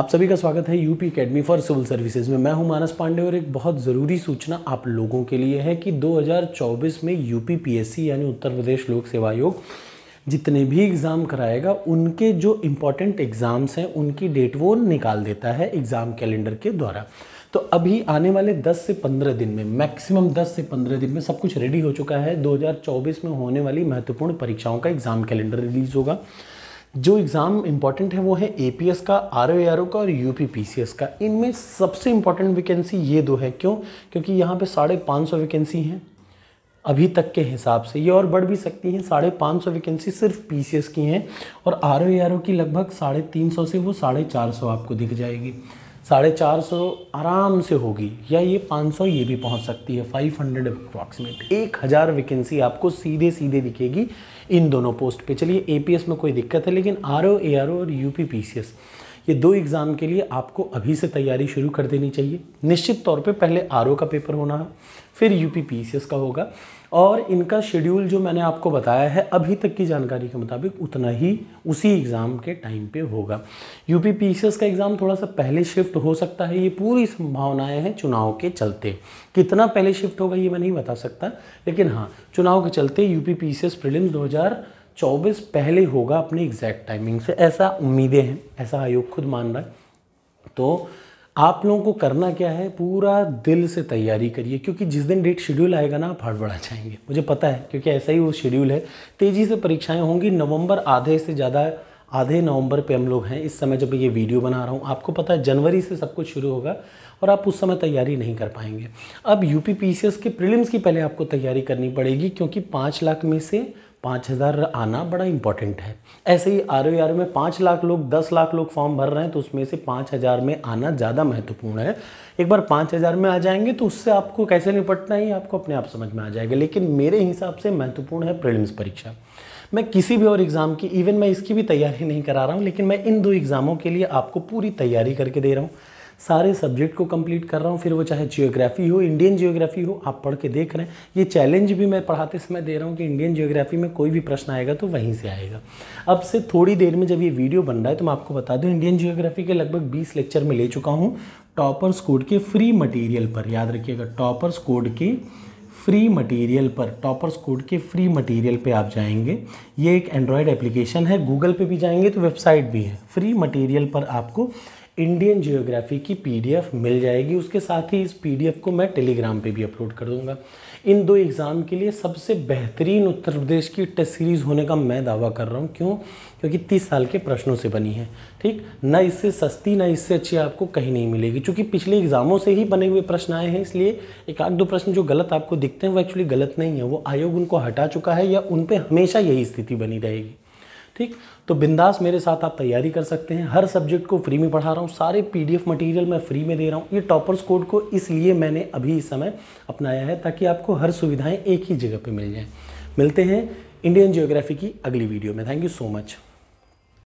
आप सभी का स्वागत है UP academy for civil services में मैं हूं मानस पांडे और एक बहुत ज़रूरी सूचना आप लोगों के लिए है कि 2024 में यूपी पीएससी यानी उत्तर प्रदेश लोक सेवा आयोग जितने भी एग्ज़ाम कराएगा उनके जो इम्पोर्टेंट एग्ज़ाम्स हैं उनकी डेट वो निकाल देता है एग्ज़ाम कैलेंडर के द्वारा तो अभी आने वाले 10 से 15 दिन में मैक्सिमम 10 से 15 दिन में सब कुछ रेडी हो चुका है 2024 में होने वाली महत्वपूर्ण परीक्षाओं का एग्ज़ाम कैलेंडर रिलीज़ होगा जो एग्ज़ाम इंपॉर्टेंट है वो है ए का आर ओ का और यू पी का इनमें सबसे इम्पॉर्टेंट वैकेंसी ये दो है क्यों क्योंकि यहाँ पे साढ़े पाँच सौ वैकेंसी हैं अभी तक के हिसाब से ये और बढ़ भी सकती हैं साढ़े पाँच सौ वैकेंसी सिर्फ पी की हैं और आर ओ की लगभग साढ़े तीन सौ से वो साढ़े चार सौ आपको दिख जाएगी साढ़े चार सौ आराम से होगी या ये पाँच सौ ये भी पहुंच सकती है फाइव हंड्रेड अप्रॉक्सीमेट एक हज़ार वैकेंसी आपको सीधे सीधे दिखेगी इन दोनों पोस्ट पे चलिए एपीएस में कोई दिक्कत है लेकिन आर ओ ए आर ओ और U P P C S ये दो एग्ज़ाम के लिए आपको अभी से तैयारी शुरू कर देनी चाहिए निश्चित तौर पे पहले आर का पेपर होना है फिर यू पी e का होगा और इनका शेड्यूल जो मैंने आपको बताया है अभी तक की जानकारी के मुताबिक उतना ही उसी एग्ज़ाम के टाइम पे होगा यू पी e का एग्ज़ाम थोड़ा सा पहले शिफ्ट हो सकता है ये पूरी संभावनाएं हैं चुनाव के चलते कितना पहले शिफ्ट होगा ये मैं नहीं बता सकता लेकिन हाँ चुनाव के चलते यू पी प्रीलिम्स 2000 चौबीस पहले होगा अपने एग्जैक्ट टाइमिंग से ऐसा उम्मीदें हैं ऐसा आयोग खुद मान रहा है तो आप लोगों को करना क्या है पूरा दिल से तैयारी करिए क्योंकि जिस दिन डेट शेड्यूल आएगा ना आप हड़बड़ा जाएंगे मुझे पता है क्योंकि ऐसा ही वो शेड्यूल है तेज़ी से परीक्षाएं होंगी नवंबर आधे से ज़्यादा आधे नवंबर पे हम लोग हैं इस समय जब ये वीडियो बना रहा हूँ आपको पता है जनवरी से सब कुछ शुरू होगा और आप उस समय तैयारी नहीं कर पाएंगे अब यू पी के प्रिलिम्स की पहले आपको तैयारी करनी पड़ेगी क्योंकि पाँच लाख में से पाँच हज़ार आना बड़ा इंपॉर्टेंट है ऐसे ही आर ओ आर में पाँच लाख लोग दस लाख लोग फॉर्म भर रहे हैं तो उसमें से पाँच हज़ार में आना ज़्यादा महत्वपूर्ण है एक बार पाँच हज़ार में आ जाएंगे तो उससे आपको कैसे निपटना है आपको अपने आप समझ में आ जाएगा लेकिन मेरे हिसाब से महत्वपूर्ण है प्रिलिम्स परीक्षा मैं किसी भी और एग्ज़ाम की इवन मैं इसकी भी तैयारी नहीं करा रहा हूँ लेकिन मैं इन दो एग्ज़ामों के लिए आपको पूरी तैयारी करके दे रहा हूँ सारे सब्जेक्ट को कंप्लीट कर रहा हूँ फिर वो चाहे जियोग्राफी हो इंडियन जियोग्राफी हो आप पढ़ के देख रहे हैं ये चैलेंज भी मैं पढ़ाते समय दे रहा हूँ कि इंडियन जियोग्राफी में कोई भी प्रश्न आएगा तो वहीं से आएगा अब से थोड़ी देर में जब ये वीडियो बन रहा है तो मैं आपको बता दूँ इंडियन जियोग्राफी के लगभग बीस लेक्चर में ले चुका हूँ टॉपर्स कोड के फ्री मटीरियल पर याद रखिएगा टॉपर्स कोड के फ्री मटेरियल पर टॉपर्स कोड के फ्री मटेरियल पे आप जाएंगे ये एक एंड्रॉयड एप्लीकेशन है गूगल पे भी जाएंगे तो वेबसाइट भी है फ्री मटेरियल पर आपको इंडियन जियोग्राफी की पीडीएफ मिल जाएगी उसके साथ ही इस पीडीएफ को मैं टेलीग्राम पे भी अपलोड कर दूंगा इन दो एग्ज़ाम के लिए सबसे बेहतरीन उत्तर प्रदेश की टेस्ट सीरीज़ होने का मैं दावा कर रहा हूँ क्यों क्योंकि तीस साल के प्रश्नों से बनी है ठीक ना इससे सस्ती ना इससे अच्छी आपको कहीं नहीं मिलेगी क्योंकि पिछले एग्ज़ामों से ही बने हुए प्रश्न आए हैं इसलिए एक आध दो प्रश्न जो गलत आपको दिखते हैं वो एक्चुअली गलत नहीं है वो आयोग उनको हटा चुका है या उन पर हमेशा यही स्थिति बनी रहेगी ठीक तो बिंदास मेरे साथ आप तैयारी कर सकते हैं हर सब्जेक्ट को फ्री में पढ़ा रहा हूँ सारे पीडीएफ मटेरियल मैं फ्री में दे रहा हूँ ये टॉपर्स कोड को इसलिए मैंने अभी इस समय अपनाया है ताकि आपको हर सुविधाएँ एक ही जगह पर मिल जाएँ मिलते हैं इंडियन जियोग्राफी की अगली वीडियो में थैंक यू सो मच